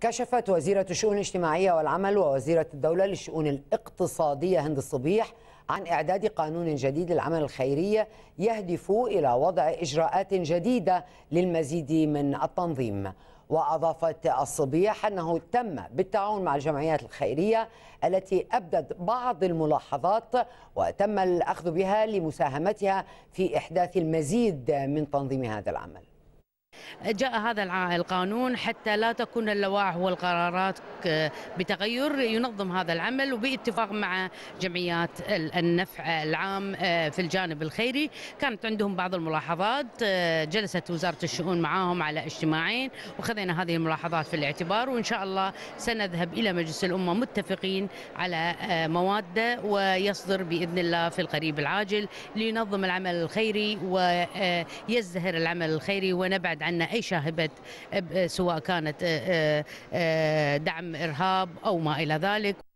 كشفت وزيرة الشؤون الاجتماعية والعمل ووزيرة الدولة للشؤون الاقتصادية هند الصبيح عن إعداد قانون جديد للعمل الخيرية يهدف إلى وضع إجراءات جديدة للمزيد من التنظيم وأضافت الصبيح أنه تم بالتعاون مع الجمعيات الخيرية التي أبدت بعض الملاحظات وتم الأخذ بها لمساهمتها في إحداث المزيد من تنظيم هذا العمل جاء هذا القانون حتى لا تكون اللوائح والقرارات بتغير ينظم هذا العمل وباتفاق مع جمعيات النفع العام آه، في الجانب الخيري كانت عندهم بعض الملاحظات آه، جلست وزارة الشؤون معهم على اجتماعين وخذنا هذه الملاحظات في الاعتبار وإن شاء الله سنذهب إلى مجلس الأمة متفقين على آه، مواد ويصدر بإذن الله في القريب العاجل لينظم العمل الخيري ويزدهر العمل الخيري ونبعد ابتعد عنا اي شاهبه سواء كانت آه، آه، آه، دعم ارهاب او ما الى ذلك